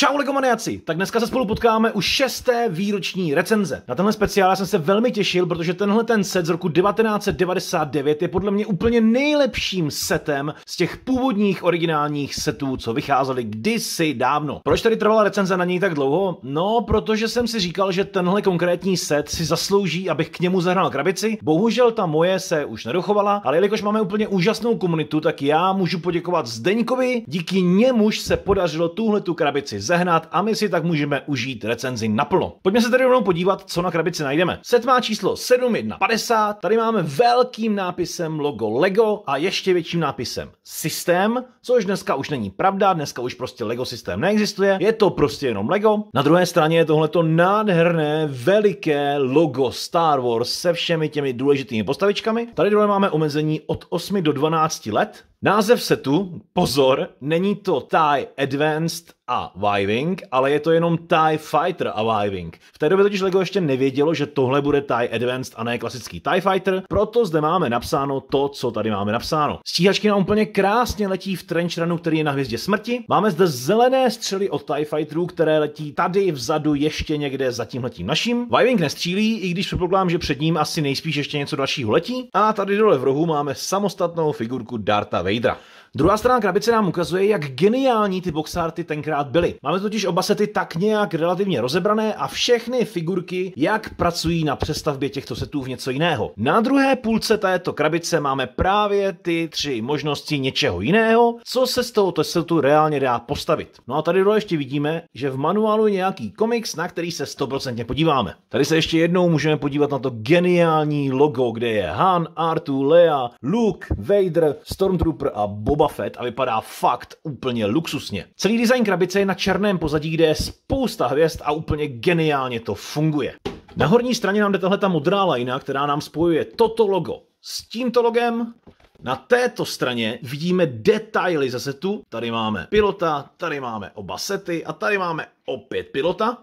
Čau legomaniaci, tak dneska se spolu potkáme u šesté výroční recenze. Na tenhle speciál jsem se velmi těšil, protože tenhle ten set z roku 1999 je podle mě úplně nejlepším setem z těch původních originálních setů, co vycházely kdysi dávno. Proč tady trvala recenze na něj tak dlouho? No, protože jsem si říkal, že tenhle konkrétní set si zaslouží, abych k němu zahrál krabici. Bohužel ta moje se už nedochovala, ale jelikož máme úplně úžasnou komunitu, tak já můžu poděkovat Zdeňkovi, díky němuž se podařilo tuhle tu krabici sehnat a my si tak můžeme užít recenzi naplno. Pojďme se tedy rovnou podívat, co na krabici najdeme. Set má číslo 7150, tady máme velkým nápisem logo LEGO a ještě větším nápisem systém, což dneska už není pravda, dneska už prostě LEGO systém neexistuje, je to prostě jenom LEGO. Na druhé straně je tohleto nádherné, veliké logo Star Wars se všemi těmi důležitými postavičkami. Tady dole máme omezení od 8 do 12 let, Název setu, pozor, není to TIE Advanced a Viving, ale je to jenom TIE Fighter a Viving. V té době totiž LEGO ještě nevědělo, že tohle bude TIE Advanced a ne klasický TIE Fighter, proto zde máme napsáno to, co tady máme napsáno. Stíhačky nám úplně krásně letí v trench runu, který je na hvězdě smrti. Máme zde zelené střely od TIE Fighterů, které letí tady vzadu ještě někde za tímhletím naším. Viving nestřílí, i když předpokládám, že před ním asi nejspíš ještě něco dalšího letí. A tady dole v rohu máme samostatnou figurku Darta Vadera vida. Druhá strana krabice nám ukazuje, jak geniální ty boxarty tenkrát byly. Máme totiž oba sety tak nějak relativně rozebrané a všechny figurky, jak pracují na přestavbě těchto setů v něco jiného. Na druhé půlce této krabice máme právě ty tři možnosti něčeho jiného, co se z tohoto setu reálně dá postavit. No a tady dole ještě vidíme, že v manuálu je nějaký komiks, na který se 100% podíváme. Tady se ještě jednou můžeme podívat na to geniální logo, kde je Han, Artu, Lea, Luke, Vader, Stormtrooper a Boba Boba Fett a vypadá fakt úplně luxusně. Celý design krabice je na černém pozadí, kde je spousta hvězd a úplně geniálně to funguje. Na horní straně nám jde tahle ta modrá lajna, která nám spojuje toto logo s tímto logem. Na této straně vidíme detaily ze setu. Tady máme pilota, tady máme oba sety a tady máme opět pilota.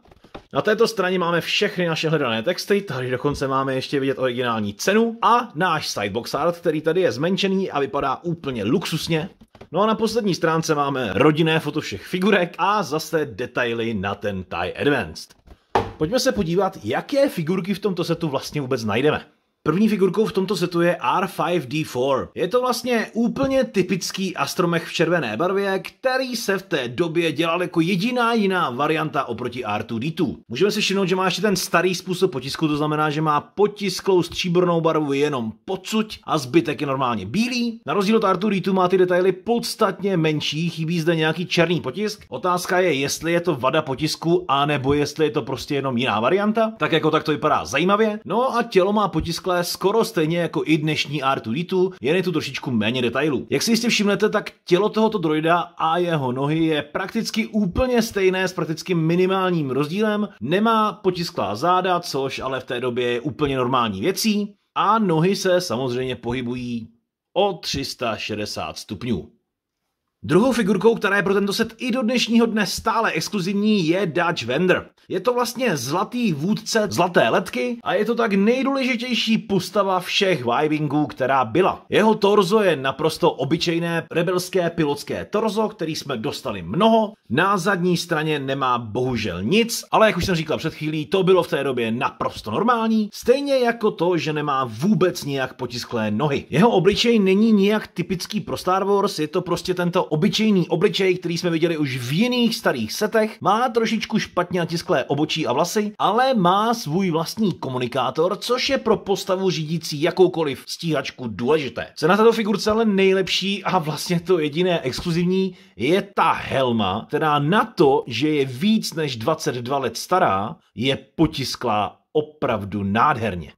Na této straně máme všechny naše hledané texty, tady dokonce máme ještě vidět originální cenu a náš sidebox art, který tady je zmenšený a vypadá úplně luxusně. No a na poslední stránce máme rodinné foto všech figurek a zase detaily na ten TIE Advanced. Pojďme se podívat, jaké figurky v tomto setu vlastně vůbec najdeme. První figurkou v tomto setu je R5D4. Je to vlastně úplně typický astromech v červené barvě, který se v té době dělal jako jediná jiná varianta oproti R2D2. Můžeme si všimnout, že má ještě ten starý způsob potisku, to znamená, že má potisklou stříbrnou barvu jenom pocuť a zbytek je normálně bílý. Na rozdíl od R2D2 má ty detaily podstatně menší, chybí zde nějaký černý potisk. Otázka je, jestli je to vada potisku, anebo jestli je to prostě jenom jiná varianta. Tak jako tak to vypadá zajímavě. No a tělo má potisklé ale skoro stejně jako i dnešní r 2 d jen je tu trošičku méně detailů. Jak si jistě všimnete, tak tělo tohoto droida a jeho nohy je prakticky úplně stejné s prakticky minimálním rozdílem, nemá potisklá záda, což ale v té době je úplně normální věcí, a nohy se samozřejmě pohybují o 360 stupňů. Druhou figurkou, která je pro tento set i do dnešního dne stále exkluzivní, je Dutch Vendor. Je to vlastně zlatý vůdce zlaté letky a je to tak nejdůležitější postava všech Vibingů, která byla. Jeho torzo je naprosto obyčejné rebelské pilotské torzo, který jsme dostali mnoho. Na zadní straně nemá bohužel nic, ale jak už jsem říkal před chvílí, to bylo v té době naprosto normální, stejně jako to, že nemá vůbec nijak potisklé nohy. Jeho obličej není nijak typický pro Star Wars, je to prostě tento obyčejný obličej, který jsme viděli už v jiných starých setech, má trošičku špatně natisklé obočí a vlasy, ale má svůj vlastní komunikátor, což je pro postavu řídící jakoukoliv stíhačku důležité. Se na této figurce ale nejlepší a vlastně to jediné exkluzivní je ta helma, která na to, že je víc než 22 let stará, je potisklá opravdu nádherně.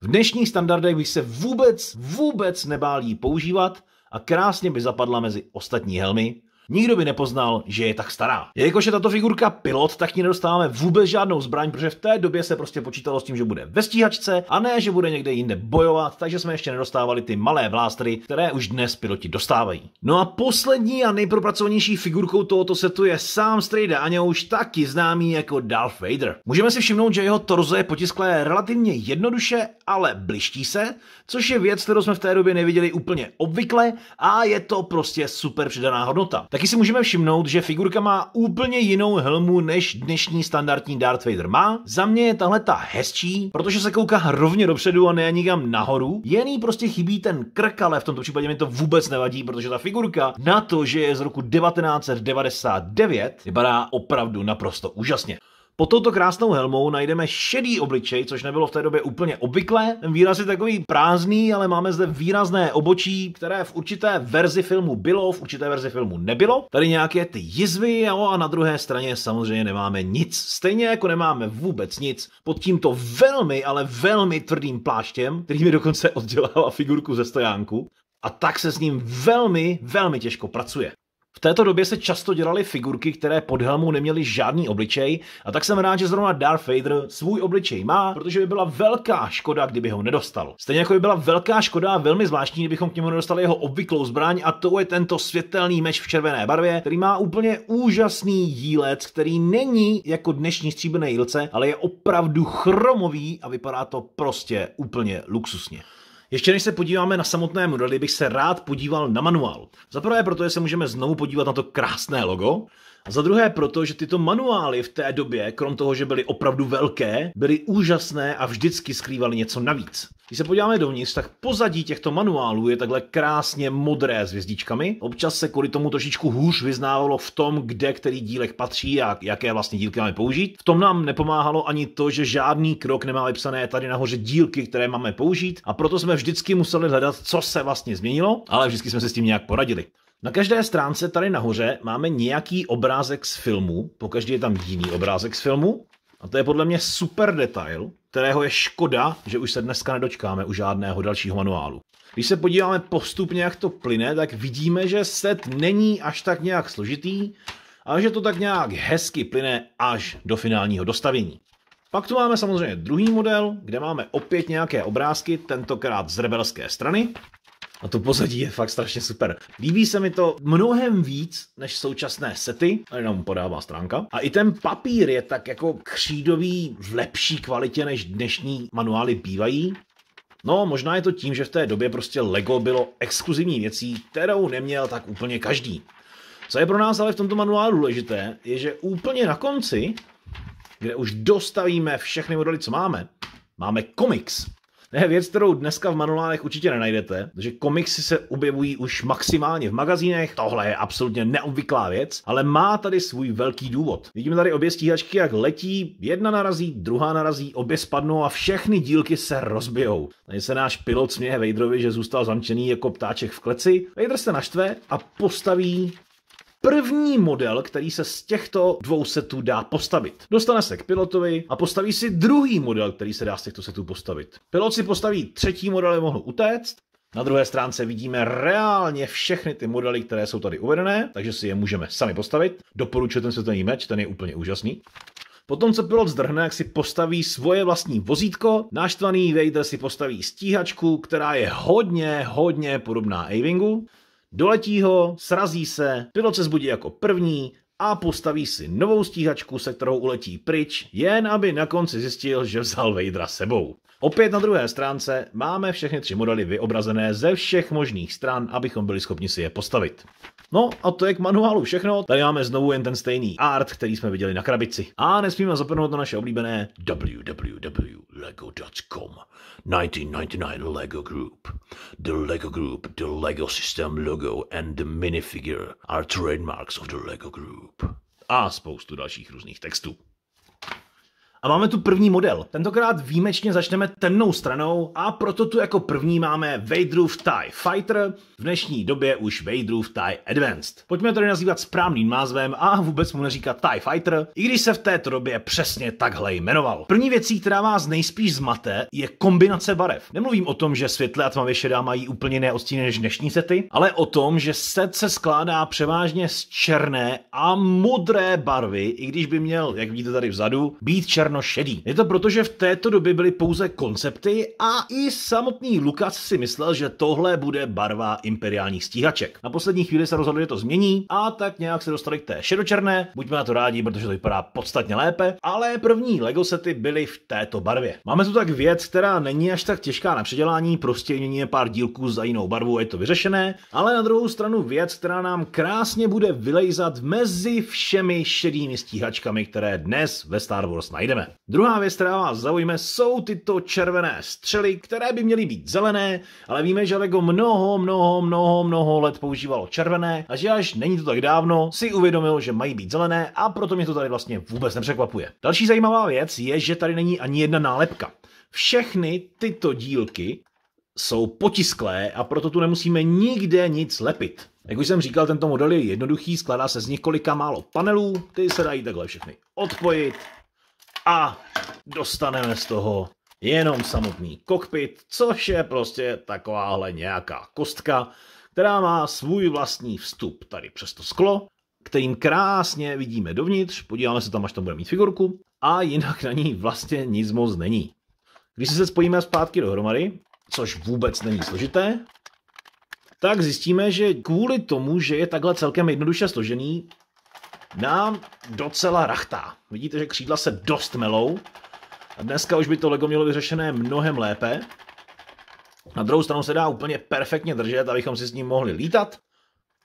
V dnešních standardech bych se vůbec, vůbec nebál jí používat, a krásně by zapadla mezi ostatní helmy Nikdo by nepoznal, že je tak stará. Jelikož je tato figurka pilot, tak ní nedostáváme vůbec žádnou zbraň, protože v té době se prostě počítalo s tím, že bude ve stíhačce a ne, že bude někde jinde bojovat, takže jsme ještě nedostávali ty malé vlástry, které už dnes piloti dostávají. No a poslední a nejpropracovanější figurkou tohoto setu je sám Strejda Aňo, už taky známý jako Darth Vader. Můžeme si všimnout, že jeho torzo je potisklé relativně jednoduše, ale bliští se, což je věc, kterou jsme v té době neviděli úplně obvykle a je to prostě super přidaná hodnota. Taky si můžeme všimnout, že figurka má úplně jinou helmu, než dnešní standardní Darth Vader má. Za mě je tahle ta hezčí, protože se kouká rovně dopředu a ne nikam nahoru. Jený prostě chybí ten krk, ale v tomto případě mi to vůbec nevadí, protože ta figurka na to, že je z roku 1999, vypadá opravdu naprosto úžasně. Pod touto krásnou helmou najdeme šedý obličej, což nebylo v té době úplně obvyklé. Ten výraz je takový prázdný, ale máme zde výrazné obočí, které v určité verzi filmu bylo, v určité verzi filmu nebylo. Tady nějaké ty jizvy, jo, a na druhé straně samozřejmě nemáme nic. Stejně jako nemáme vůbec nic pod tímto velmi, ale velmi tvrdým pláštěm, který mi dokonce oddělala figurku ze stojánku. A tak se s ním velmi, velmi těžko pracuje. V této době se často dělaly figurky, které pod helmou neměly žádný obličej a tak jsem rád, že zrovna Darth Vader svůj obličej má, protože by byla velká škoda, kdyby ho nedostal. Stejně jako by byla velká škoda a velmi zvláštní, kdybychom k němu nedostali jeho obvyklou zbraň a to je tento světelný meč v červené barvě, který má úplně úžasný dílec, který není jako dnešní stříbrné jílce, ale je opravdu chromový a vypadá to prostě úplně luxusně. Ještě než se podíváme na samotné modely, bych se rád podíval na manuál. Za prvé, protože se můžeme znovu podívat na to krásné logo, a za druhé proto, že tyto manuály v té době, krom toho, že byly opravdu velké, byly úžasné a vždycky skrývaly něco navíc. Když se podíváme dovnitř, tak pozadí těchto manuálů je takhle krásně modré s hvězdičkami. Občas se kvůli tomu trošičku hůř vyznávalo v tom, kde který dílek patří a jaké vlastně dílky máme použít. V tom nám nepomáhalo ani to, že žádný krok nemá vypsané tady nahoře dílky, které máme použít a proto jsme vždycky museli hledat, co se vlastně změnilo, ale vždycky jsme se s tím nějak poradili. Na každé stránce tady nahoře máme nějaký obrázek z filmu, pokaždé je tam jiný obrázek z filmu, a to je podle mě super detail, kterého je škoda, že už se dneska nedočkáme u žádného dalšího manuálu. Když se podíváme postupně, jak to plyne, tak vidíme, že set není až tak nějak složitý, ale že to tak nějak hezky plyne až do finálního dostavení. Pak tu máme samozřejmě druhý model, kde máme opět nějaké obrázky, tentokrát z rebelské strany, a to pozadí je fakt strašně super. Líbí se mi to mnohem víc než současné sety, a jenom podává stránka. A i ten papír je tak jako křídový v lepší kvalitě, než dnešní manuály bývají. No, možná je to tím, že v té době prostě Lego bylo exkluzivní věcí, kterou neměl tak úplně každý. Co je pro nás ale v tomto manuálu důležité, je, že úplně na konci, kde už dostavíme všechny modely, co máme, máme komiks. To je věc, kterou dneska v manuálech určitě nenajdete, že komiksy se objevují už maximálně v magazínech, tohle je absolutně neobvyklá věc, ale má tady svůj velký důvod. Vidíme tady obě stíhačky, jak letí, jedna narazí, druhá narazí, obě spadnou a všechny dílky se rozbijou. Tady se náš pilot směje Vejdrovi, že zůstal zamčený jako ptáček v kleci. Vejdr se naštve a postaví první model, který se z těchto dvou setů dá postavit. Dostane se k pilotovi a postaví si druhý model, který se dá z těchto setů postavit. Pilot si postaví třetí model, aby mohl utéct, na druhé stránce vidíme reálně všechny ty modely, které jsou tady uvedené, takže si je můžeme sami postavit. Doporučuji ten světelný meč, ten je úplně úžasný. Potom, co pilot zdrhne, jak si postaví svoje vlastní vozítko, naštvaný Vader si postaví stíhačku, která je hodně, hodně podobná Avingu. Doletí ho, srazí se, pilot se zbudí jako první a postaví si novou stíhačku, se kterou uletí pryč, jen aby na konci zjistil, že vzal Vejdra sebou. Opět na druhé stránce máme všechny tři modely vyobrazené ze všech možných stran, abychom byli schopni si je postavit. No a to je k manuálu všechno, tady máme znovu jen ten stejný art, který jsme viděli na krabici. A nesmíme zapomenout na naše oblíbené www.lego.com 1999 Lego Group The Lego Group, the Lego System logo and the minifigure are trademarks of the Lego Group. A spoustu dalších různých textů. A máme tu první model. Tentokrát výjimečně začneme temnou stranou a proto tu jako první máme Vaderův TIE Fighter, v dnešní době už Vaderův TIE Advanced. Pojďme to nazývat správným názvem a vůbec mu neříkat TIE Fighter, i když se v této době přesně takhle jmenoval. První věcí, která vás nejspíš zmate, je kombinace barev. Nemluvím o tom, že světle a tmavě šedá mají úplně jiné odstíny než dnešní sety, ale o tom, že set se skládá převážně z černé a modré barvy, i když by měl, jak vidíte tady vzadu, být černý černošedý. Je to proto, že v této době byly pouze koncepty a i samotný Lukas si myslel, že tohle bude barva imperiálních stíhaček. Na poslední chvíli se rozhodli, že to změní a tak nějak se dostali k té šedočerné. Buďme na to rádi, protože to vypadá podstatně lépe, ale první Lego sety byly v této barvě. Máme tu tak věc, která není až tak těžká na předělání, prostě měníme pár dílků za jinou barvu je to vyřešené, ale na druhou stranu věc, která nám krásně bude vylejzat mezi všemi šedými stíhačkami, které dnes ve Star Wars najdeme můžeme. Druhá věc, která vás zaujme, jsou tyto červené střely, které by měly být zelené, ale víme, že LEGO mnoho, mnoho, mnoho, mnoho let používalo červené a že až není to tak dávno, si uvědomil, že mají být zelené a proto mě to tady vlastně vůbec nepřekvapuje. Další zajímavá věc je, že tady není ani jedna nálepka. Všechny tyto dílky jsou potisklé a proto tu nemusíme nikde nic lepit. Jak už jsem říkal, tento model je jednoduchý, skládá se z několika málo panelů, ty se dají takhle všechny odpojit a dostaneme z toho jenom samotný kokpit, což je prostě takováhle nějaká kostka, která má svůj vlastní vstup tady přes to sklo, kterým krásně vidíme dovnitř, podíváme se tam, až tam bude mít figurku, a jinak na ní vlastně nic moc není. Když se spojíme zpátky dohromady, což vůbec není složité, tak zjistíme, že kvůli tomu, že je takhle celkem jednoduše složený, nám docela rachtá. Vidíte, že křídla se dost melou. A dneska už by to Lego mělo vyřešené mnohem lépe. Na druhou stranu se dá úplně perfektně držet, abychom si s ním mohli lítat,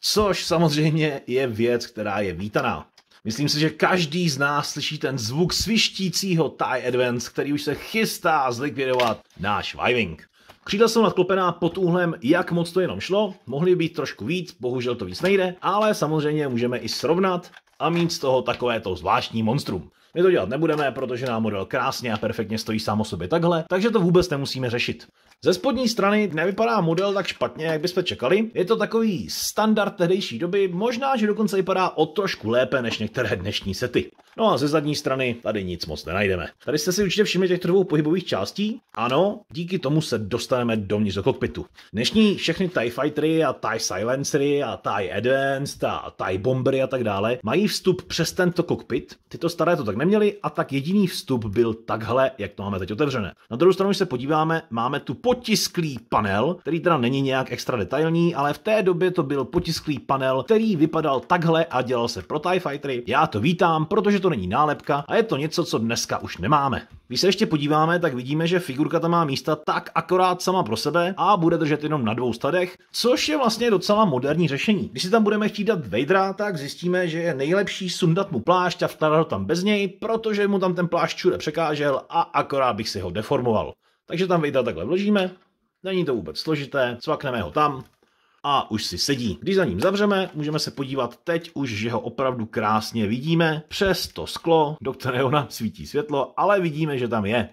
což samozřejmě je věc, která je vítaná. Myslím si, že každý z nás slyší ten zvuk svištícího TIE Advance, který už se chystá zlikvidovat náš Viving. Křídla jsou nadklopená pod úhlem, jak moc to jenom šlo, mohly být trošku víc, bohužel to víc nejde, ale samozřejmě můžeme i srovnat a mít z toho takovéto zvláštní monstrum. My to dělat nebudeme, protože nám model krásně a perfektně stojí sám o sobě takhle, takže to vůbec nemusíme řešit. Ze spodní strany nevypadá model tak špatně, jak byste čekali. Je to takový standard tehdejší doby, možná, že dokonce vypadá o trošku lépe než některé dnešní sety. No a ze zadní strany tady nic moc nenajdeme. Tady jste si určitě všimli těch dvou pohybových částí. Ano, díky tomu se dostaneme dovnitř do kokpitu. Dnešní všechny TIE Fightery a TIE Silencery a TIE Advanced a TIE Bombery a tak dále mají vstup přes tento kokpit. Tyto staré to tak neměli a tak jediný vstup byl takhle, jak to máme teď otevřené. Na druhou stranu, když se podíváme, máme tu potisklý panel, který teda není nějak extra detailní, ale v té době to byl potisklý panel, který vypadal takhle a dělal se pro TIE Fightery. Já to vítám, protože to není nálepka a je to něco, co dneska už nemáme. Když se ještě podíváme, tak vidíme, že figurka tam má místa tak akorát sama pro sebe a bude držet jenom na dvou stadech, což je vlastně docela moderní řešení. Když si tam budeme chtít dát Vadera, tak zjistíme, že je nejlepší sundat mu plášť a vkládat ho tam bez něj, protože mu tam ten plášť všude překážel a akorát bych si ho deformoval. Takže tam Vadera takhle vložíme, není to vůbec složité, cvakneme ho tam a už si sedí. Když za ním zavřeme, můžeme se podívat teď už, že ho opravdu krásně vidíme přes to sklo, do kterého nám svítí světlo, ale vidíme, že tam je.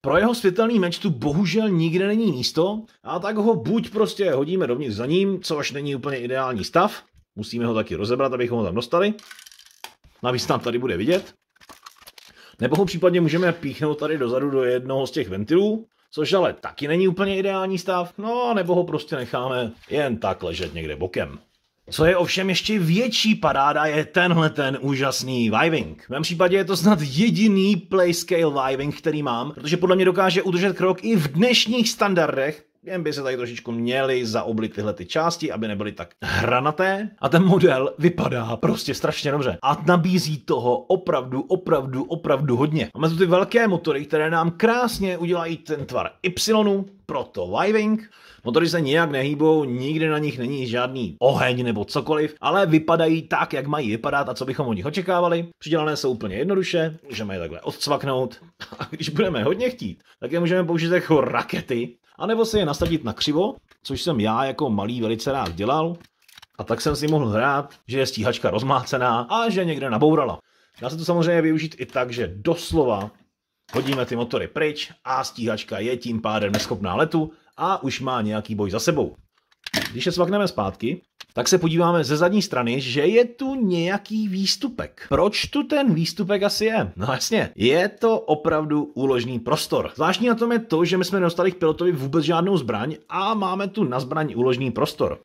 Pro jeho světelný meč tu bohužel nikde není místo, a tak ho buď prostě hodíme dovnitř za ním, což není úplně ideální stav, musíme ho taky rozebrat, abychom ho tam dostali, navíc tam tady bude vidět, nebo ho případně můžeme píchnout tady dozadu do jednoho z těch ventilů, což ale taky není úplně ideální stav, no nebo ho prostě necháme jen tak ležet někde bokem. Co je ovšem ještě větší paráda, je tenhle ten úžasný viving. V mém případě je to snad jediný playscale viving, který mám, protože podle mě dokáže udržet krok i v dnešních standardech, by se tady trošičku měli zaoblit tyhle ty části, aby nebyly tak hranaté a ten model vypadá prostě strašně dobře. A nabízí toho opravdu, opravdu, opravdu hodně. Máme tu ty velké motory, které nám krásně udělají ten tvar Y, proto y Motory se nijak nehýbou, nikdy na nich není žádný oheň nebo cokoliv, ale vypadají tak, jak mají vypadat a co bychom od nich očekávali. Přidělané jsou úplně jednoduše, můžeme je takhle odcvaknout a když budeme hodně chtít, tak je můžeme použít jako rakety a nebo si je nasadit na křivo, což jsem já jako malý velice rád dělal, a tak jsem si mohl hrát, že je stíhačka rozmácená a že někde nabourala. Dá se to samozřejmě využít i tak, že doslova hodíme ty motory pryč a stíhačka je tím pádem neschopná letu a už má nějaký boj za sebou. Když je svakneme zpátky, tak se podíváme ze zadní strany, že je tu nějaký výstupek. Proč tu ten výstupek asi je? No jasně, je to opravdu úložný prostor. Zvláštní na tom je to, že my jsme nedostali k pilotovi vůbec žádnou zbraň a máme tu na zbraň úložný prostor.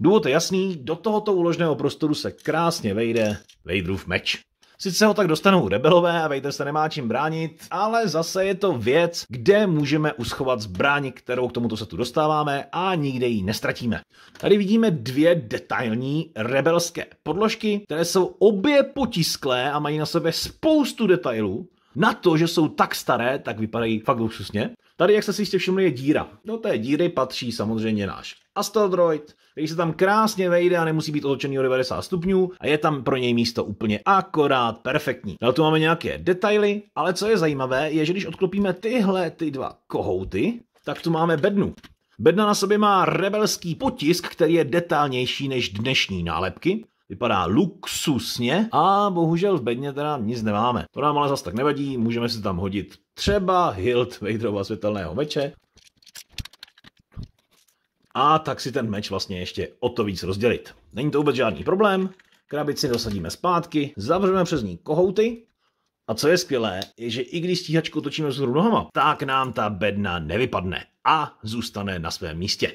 Důvod je jasný, do tohoto úložného prostoru se krásně vejde Vaderův meč. Sice ho tak dostanou rebelové a Vader se nemá čím bránit, ale zase je to věc, kde můžeme uschovat zbraň, kterou k tomuto setu dostáváme a nikde ji nestratíme. Tady vidíme dvě detailní rebelské podložky, které jsou obě potisklé a mají na sebe spoustu detailů. Na to, že jsou tak staré, tak vypadají fakt luxusně. Tady, jak jste si jistě všimli, je díra. Do no, té díry patří samozřejmě náš Astrodroid, který se tam krásně vejde a nemusí být otočený o 90 stupňů a je tam pro něj místo úplně akorát perfektní. Dál tu máme nějaké detaily, ale co je zajímavé, je, že když odklopíme tyhle ty dva kohouty, tak tu máme bednu. Bedna na sobě má rebelský potisk, který je detailnější než dnešní nálepky. Vypadá luxusně a bohužel v bedně teda nic nemáme. To nám ale zas tak nevadí, můžeme si tam hodit třeba hilt Vaderova světelného meče a tak si ten meč vlastně ještě o to víc rozdělit. Není to vůbec žádný problém, krabici dosadíme zpátky, zavřeme přes ní kohouty a co je skvělé, je, že i když stíhačku točíme vzhůru nohama, tak nám ta bedna nevypadne a zůstane na svém místě.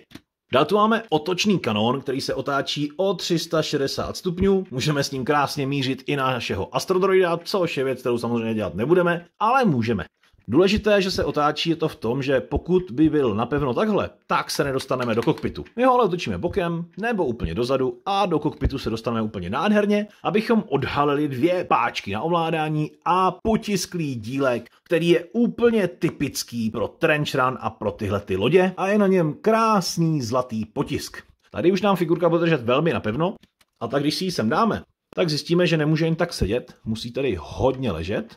Dál tu máme otočný kanón, který se otáčí o 360 stupňů. Můžeme s ním krásně mířit i na našeho astrodroida, což je věc, kterou samozřejmě dělat nebudeme, ale můžeme. Důležité, že se otáčí, je to v tom, že pokud by byl napevno takhle, tak se nedostaneme do kokpitu. My ho ale otočíme bokem nebo úplně dozadu a do kokpitu se dostaneme úplně nádherně, abychom odhalili dvě páčky na ovládání a potisklý dílek, který je úplně typický pro trench run a pro tyhle ty lodě a je na něm krásný zlatý potisk. Tady už nám figurka bude držet velmi napevno, a tak když si ji sem dáme, tak zjistíme, že nemůže jen tak sedět, musí tady hodně ležet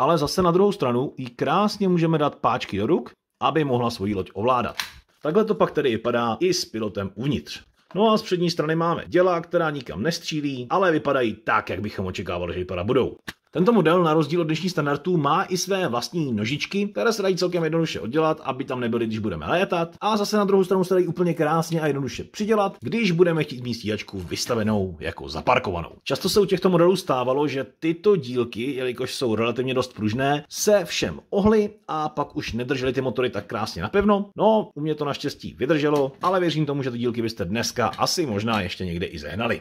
ale zase na druhou stranu jí krásně můžeme dát páčky do ruk, aby mohla svoji loď ovládat. Takhle to pak tedy vypadá i s pilotem uvnitř. No a z přední strany máme děla, která nikam nestřílí, ale vypadají tak, jak bychom očekávali, že vypadat budou. Tento model na rozdíl od dnešních standardů má i své vlastní nožičky, které se dají celkem jednoduše oddělat, aby tam nebyly, když budeme létat. A zase na druhou stranu se dají úplně krásně a jednoduše přidělat, když budeme chtít mít stíhačku vystavenou jako zaparkovanou. Často se u těchto modelů stávalo, že tyto dílky, jelikož jsou relativně dost pružné, se všem ohly a pak už nedržely ty motory tak krásně napevno. No, u mě to naštěstí vydrželo, ale věřím tomu, že ty dílky byste dneska asi možná ještě někde i zehnali.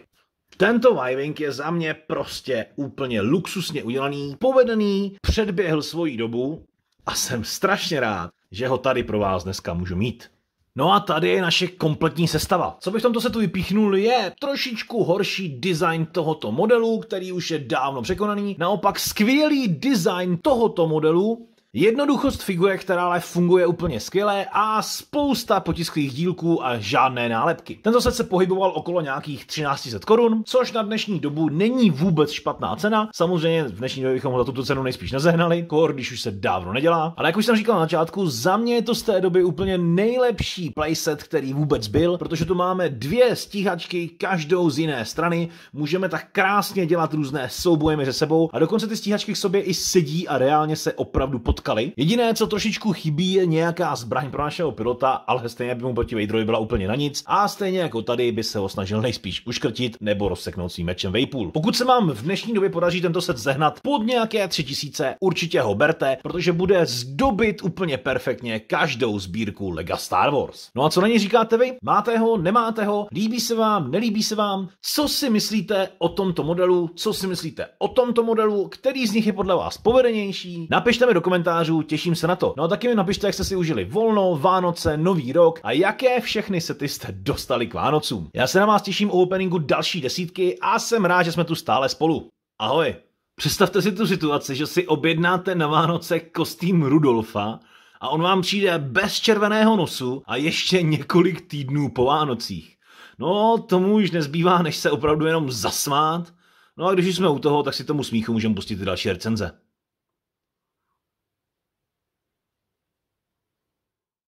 Tento Viving je za mě prostě úplně luxusně udělaný, povedený, předběhl svoji dobu a jsem strašně rád, že ho tady pro vás dneska můžu mít. No a tady je naše kompletní sestava. Co bych v tomto setu vypíchnul je trošičku horší design tohoto modelu, který už je dávno překonaný. Naopak skvělý design tohoto modelu, Jednoduchost figure, která ale funguje úplně skvěle a spousta potisklých dílků a žádné nálepky. Tento set se pohyboval okolo nějakých 1300 korun, což na dnešní dobu není vůbec špatná cena. Samozřejmě v dnešní době bychom ho za tuto cenu nejspíš nezehnali, kor, když už se dávno nedělá. Ale jak už jsem říkal na začátku, za mě je to z té doby úplně nejlepší playset, který vůbec byl, protože tu máme dvě stíhačky, každou z jiné strany, můžeme tak krásně dělat různé souboje mezi sebou a dokonce ty stíhačky k sobě i sedí a reálně se opravdu pot potkali. Jediné, co trošičku chybí, je nějaká zbraň pro našeho pilota, ale stejně by mu proti Vaderovi byla úplně na nic a stejně jako tady by se ho snažil nejspíš uškrtit nebo rozseknout svým mečem Vejpůl. Pokud se vám v dnešní době podaří tento set zehnat pod nějaké 3000, určitě ho berte, protože bude zdobit úplně perfektně každou sbírku Lega Star Wars. No a co na ně říkáte vy? Máte ho, nemáte ho, líbí se vám, nelíbí se vám? Co si myslíte o tomto modelu? Co si myslíte o tomto modelu? Který z nich je podle vás povedenější? Napište mi do komentářů komentářů, těším se na to. No a taky mi napište, jak jste si užili volno, Vánoce, Nový rok a jaké všechny sety jste dostali k Vánocům. Já se na vás těším u openingu další desítky a jsem rád, že jsme tu stále spolu. Ahoj! Představte si tu situaci, že si objednáte na Vánoce kostým Rudolfa a on vám přijde bez červeného nosu a ještě několik týdnů po Vánocích. No, tomu už nezbývá, než se opravdu jenom zasmát. No a když jsme u toho, tak si tomu smíchu můžeme pustit další recenze.